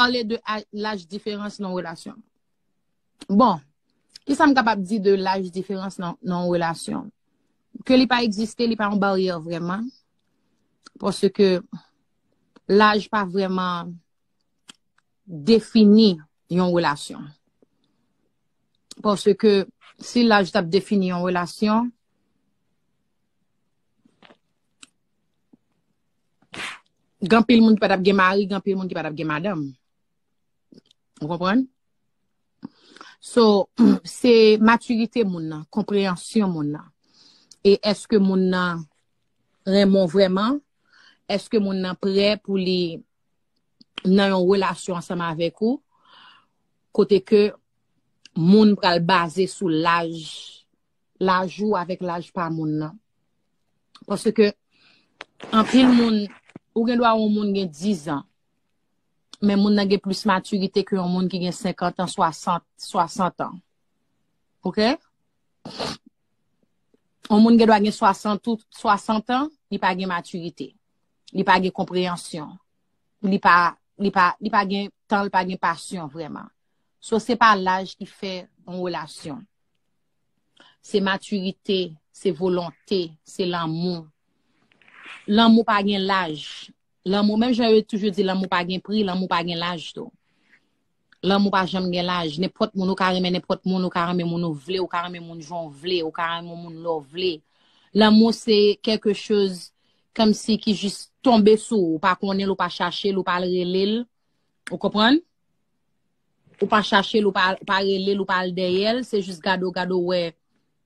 Parle de l'aj diferans non-relasyon. Bon, ki sa m kapap di de l'aj diferans non-relasyon? Ke li pa eksiste, li pa yon baryer vreman, pwos se ke l'aj pa vreman defini yon relasyon. Pwos se ke si l'aj tap defini yon relasyon, gan pil moun ki pat apge mari, gan pil moun ki pat apge madam. So, se maturite moun nan, komprensyon moun nan, e eske moun nan remon vreman, eske moun nan pre pou li nan yon relasyon ansama avek ou, kote ke moun pral base sou laj ou avek laj pa moun nan. Pwase ke, an fin moun, ou gen lwa ou moun gen 10 an, men moun nan gen plus maturite ke yon moun ki gen 50 an, 60 an. Ok? Yon moun gen do a gen 60 an, li pa gen maturite, li pa gen komprehansyon, li pa gen tan, li pa gen pasyon vreman. So se pa lage ki fe yon relasyon. Se maturite, se volante, se lanmou. Lanmou pa gen lage. L'amou, menm jaywe toujou di, l'amou pa gen pri, l'amou pa gen laj to. L'amou pa jem gen laj. Nepot moun ou karemen, nepot moun ou karemen moun ou vle, ou karemen moun jouan vle, ou karemen moun nou vle. L'amou se keke chouz kam si ki jist tombe sou. Ou pa konen, ou pa chache, ou pa relele. Ou kopan? Ou pa chache, ou pa relele, ou pa aldeye, se jist gado, gado we.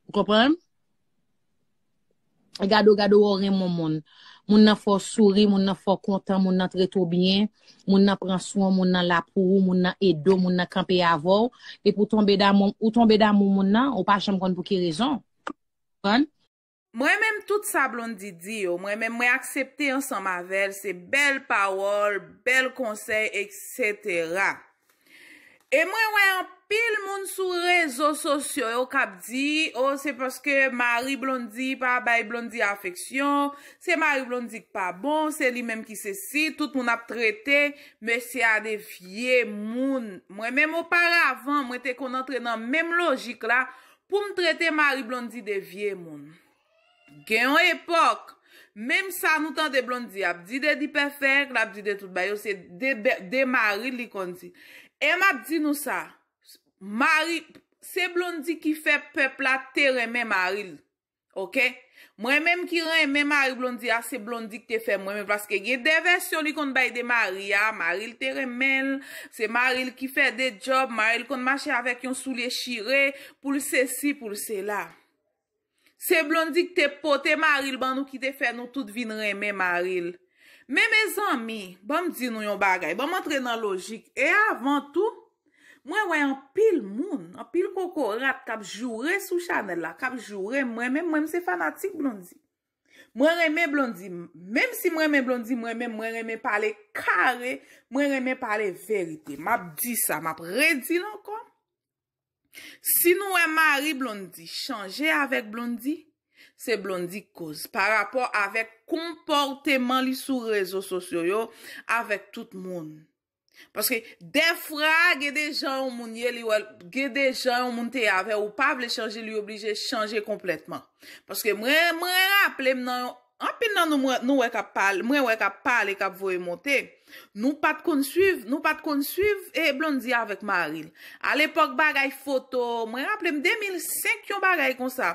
Ou kopan? Gado, gado we remon moun. Moun nan fò souri, moun nan fò kontan, moun nan treto byen, moun nan pran souan, moun nan lapou, moun nan edo, moun nan kampe avò. E pou tombe da moun, ou tombe da moun moun nan, ou pa chanm kon pou ki rezon. Mwen menm tout sa blon didi yo, mwen menm mwen aksepte yon san mavel, se bel pawol, bel konsey, etc. E mwen wè yon... Fil moun sou rezo sosyo yo kap di, o oh, se paske mari blondi pa bayi blondi afeksyon, se mari blondi pa bon, se li menm ki se si, tout moun ap trete, me se a de vie moun. Mwen menm opara avan, mwen te kon entre nan menm logik la, pou m trete mari blondi de vie moun. Gen yon epok, menm sa nou tan de blondi, ap di de di perfek, ap di de tout bayo, se de mari li kon di. Eman ap di nou sa? Mari, se blondi ki fe pepla, te reme maril. Ok? Mwen menm ki reme mari blondi, a se blondi ki te fe mwenmen. Paske gen deversyon li kon bay de mari, a. Maril te remen. Se maril ki fe de job. Maril kon mache avek yon souliye shire. Poulse si, poulse la. Se blondi ki te po, te maril ban nou ki te fe nou tout vin reme maril. Men, men zami, banm di nou yon bagay. Banm entre nan logik. E avan tou... Mwen wè an pil moun, an pil kokorat, kap jure sou chanel la, kap jure mwen mwen mwen se fanatik blondi. Mwen reme blondi, mwen si mwen mwen blondi, mwen mwen mwen reme pale kare, mwen reme pale verite. Map di sa, map redi nan kon. Si nou wè e mari blondi, chanje avèk blondi, se blondi koz, pa rapò avèk komportèman li sou rezo sosyo yo avèk tout moun. Paske defra ge de jan ou moun ye li wal, ge de jan ou moun te ave ou pa vle chanje li oblije chanje kompletman. Paske mwen mwen raplem nan, apen nan nou mwen wè ka pal, mwen mwen wè ka pal e kap vo e monte, nou pat kon suyv, nou pat kon suyv e blondi avèk ma haril. A l'epok bagay foto, mwen raplem 2005 yon bagay kon sa.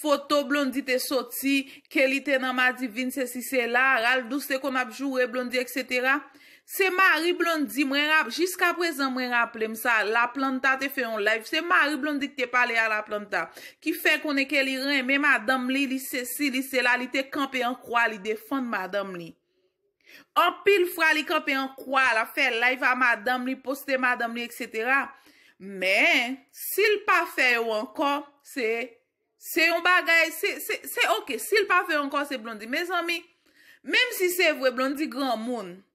Foto blondi te soti, ke li te nan ma divin se si se la, ral dou se kon apjou e blondi etc., Se mari blondi mwen rap, jiska prezen mwen rap lem sa, la planta te fe yon live, se mari blondi te pale a la planta, ki fe konen ke li ren, men madam li, li se si, li se la, li te kampe yon kwa, li defon madam li. An pil fra li kampe yon kwa, la fe live a madam li, poste madam li, et cetera. Men, si l pa fe yon kwa, se, se yon bagay, se, se, se, se ok, si l pa fe yon kwa, se blondi, men zami, menm si se vwe blondi, gran moun, se,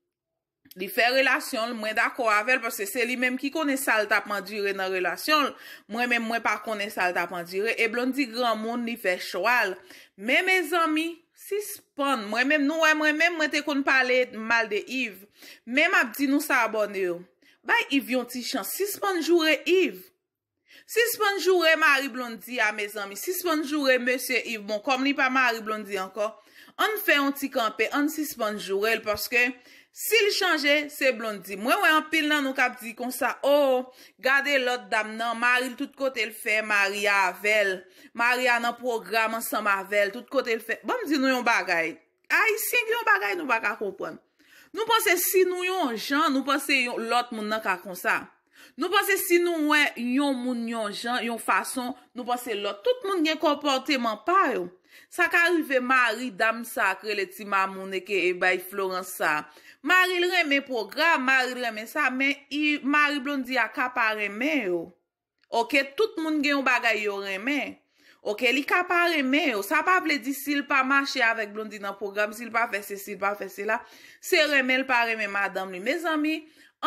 li fè relasyon, mwen dako avèl, pwese se li mèm ki konè sal tapman djire nan relasyon, mwen mèm mwen pa konè sal tapman djire, e blondi gran moun li fè chowal. Mè mè zami, sis pon, mwen mèm nou mwen mwen mwen te kon palè mal de Yves, mèm ap di nou sa abonè yo. Bay Yves yon ti chan, sis pon jure Yves. Sis pon jure mari blondi a mè zami, sis pon jure mè se Yves, bon kom li pa mari blondi anko, an fè yon ti kampe, an sis pon jure l, pwese ke, Si li chanje, se blondi. Mwen wè an pil nan nou kap di kon sa, oh, gade lot dam nan, maril tout kote l fe, maria avel, maria nan programan san mavel, tout kote l fe. Bwam di nou yon bagay? Ay, si yon bagay nou baka koupon. Nou pase si nou yon jan, nou pase yon lot moun nan ka kon sa. Nou pase si nou wè yon moun yon jan, yon fason, nou pase lot. Tout moun gen kompote man payo. Sa ka rive mari dam sakre le ti mamoun eke ebay florensa. Mari l reme pou gra, mari l reme sa, men mari blondi a kap a reme yo. Ok, tout moun gen ou bagay yo reme. Ok, li ka pa reme yo, sa pa ple di sil pa mache avèk blondi nan program, sil pa fè se, sil pa fè se la, se reme, l pa reme madam li. Mè zami,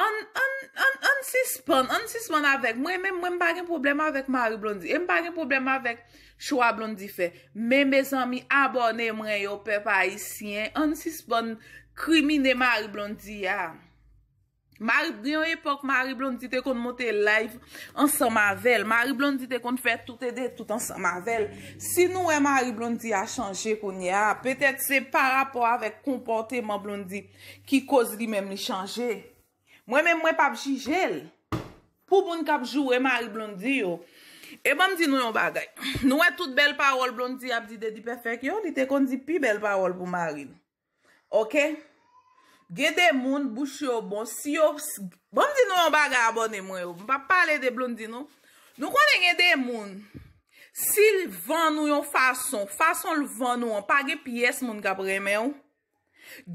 an, an, an, an si spon, an si spon avèk, mè mè mwen bagèm problem avèk mari blondi, e mwen bagèm problem avèk chwa blondi fè, mè mè zami abone mwen yo pe pa isyen, an si spon krimine mari blondi ya. Mwari blondi te kon mwote live ansan mavel. Mwari blondi te kon fè tout edè tout ansan mavel. Si nou e eh, mwari blondi a chanjè kon ya, petèk se pa rapò avèk kompote mwari blondi ki koz li mèm li chanjè. Mwè mè mwè pabjijèl. Pouboun kapjou e mwari blondi yo. E mwam bon, di nou yon bagay. Nou wè eh, tout bel parol blondi apdi de di perfèk yo, li te eh, kon di pi bel parol pou mwari. Okè? Gede moun, bouchi yo bon, si yo, blondi nou yon baga abone mwen yo, pa pale de blondi nou. Nou konen gede moun, si l van nou yon fason, fason l van nou, an pa ge piyes moun gabremen yo,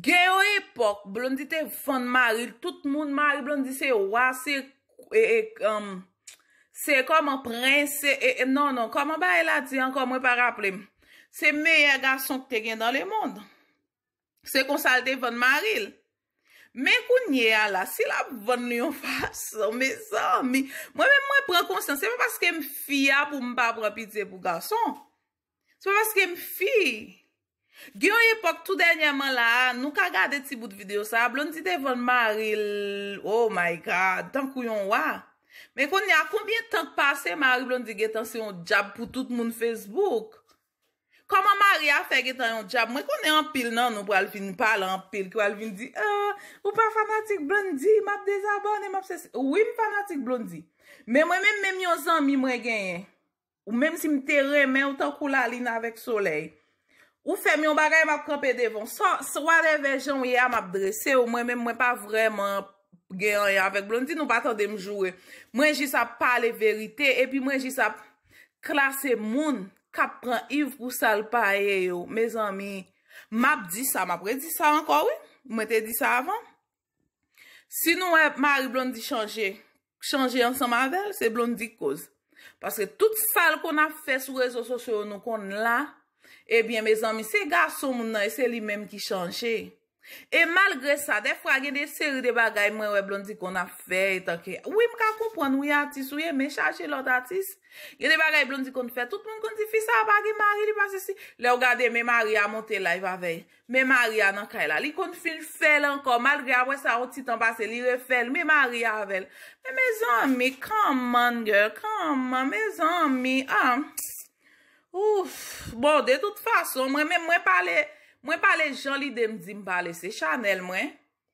ge yo epok, blondi te van maril, tout moun maril, blondi se wase, e, e, um, se koman prens, se, e, non, non, koman ba el a di, an koman pa rapple, se meyè gason ki te gen dan le moun, se konsalte van maril, Men konye a la, si la bonn yon fasa, me sa, mi, mwen mwen mwen pren konsyans, sepe paske mfi a pou mba prapidze pou gason. Sepe paske mfi. Gyo yipok tout denyaman la, nou ka gade ti bout videyo sa, blon di de von maril, oh my god, tankou yon waa. Men konye a, konbyen tank pase, maril blon di getansi yon jab pou tout moun Facebook. Koman mary a fege tan non, ah, yon djab, mwen konen anpil nan ou pwa alvin, nipal anpil, kwa alvin di, ou pa fanatik blondi, map dezabone, map ses... Ou im fanatik blondi. Men mwen men men myo zan mi mwen genye. Ou menm si m teren men, ou ta kou la lina vek soley. Ou fem yon bagay map kope devon. So, swa de vejan wye a map dresye, ou mwen men mwen pa vreman genye avek blondi, nou batande m jouwe. Mwen jisap pale verite, epi mwen jisap klase moun, Kap pran yiv pou sal pa ye yo, me zanmi, map di sa, map re di sa anko we, mwen te di sa avan. Sinou e mari blondi chanje, chanje ansan mavel, se blondi koz. Paske tout sal kon a fe sou rezo sosyo nou kon la, ebyen me zanmi, se ga som nou, se li menm ki chanje. E malgre sa, defwa gen de seri de bagay mwen we blondi kon a fey, tanke. Ou im ka koupwane ou ye atis, ou ye me chaje lot atis. Gen de bagay blondi kon te fey, tout moun kon te fi sa bagay mari, li pa se si. Le ou gade, me mari a monte la, i va vey. Me mari a nan ka e la, li kon te fi l fel ankon, malgre a we sa oti tan pase, li re fel. Me mari a vey. Me me zanmi, kaman, gyo, kaman, me zanmi. Ah. Ouf, bon, de tout fason, mwen mwen pale... Mwen pale joli de mdi m pale, se chanel mwen.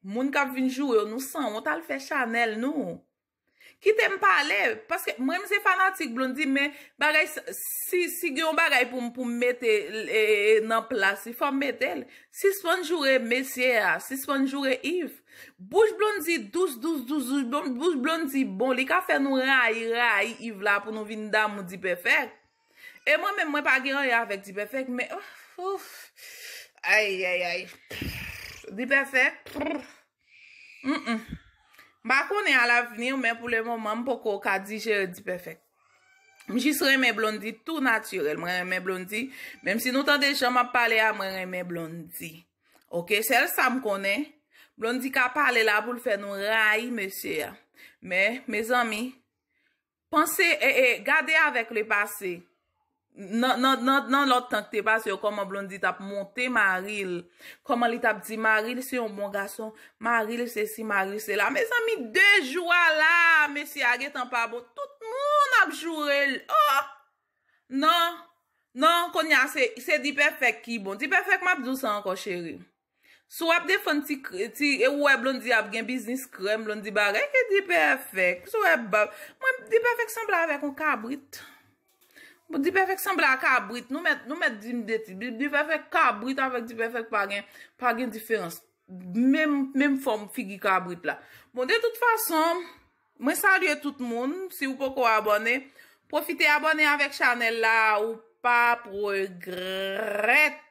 Moun kap vin joure, nou san, mwen tal fe chanel nou. Kitem pale, paske mwen mse fanatik blondi, men bagay, si gyon bagay pou m pou mette e, nan plas, si fòm mette l. Si sfon joure Mesiè, si sfon joure Yves, bouj blondi douz, douz, douz, douz, bouj blondi bon, li ka fe nou ray, ray, Yves la pou nou vin dam mou di pefek. E mwen men mwen pa gyon yavek di pefek, men, ouf, ouf, ouf. Aye, aye, aye, dipefek, mkounen al avenir men pou le moman mpoko ka dije dipefek. M jis reme blondi tou natyrel, m reme blondi, menm si nou tan dejan m ap pale a, m reme blondi. Ok, sel sa m konen, blondi ka pale la pou l fè nou ray, me chè ya. Me, me zami, pense e e, gade avèk le eh, eh, pasey. nan lot tank te pa se yo koman blondi tap monte maril, koman li tap di maril se yo mwonga son, maril se si, maril se la, me san mi de jwa la, me si aget an pa bo, tout moun ap jurel, oh, nan, nan, konya se di perfek ki bon, di perfek map dousan anko cheri, sou ap defon ti, ti e wè blondi ap gen biznis krem, blondi barek e di perfek, sou e bab, mwen di perfek san bla avek an kabrit, Bo di pefek sembla kabrit. Nou met dim deti. Di pefek kabrit avèk di pefek pagen. Pagen diférens. Mèm fòm figi kabrit la. Bon, de tout fason. Mè salye tout moun. Si ou poko abone. Profite abone avèk chanel la. Ou pa progrèt.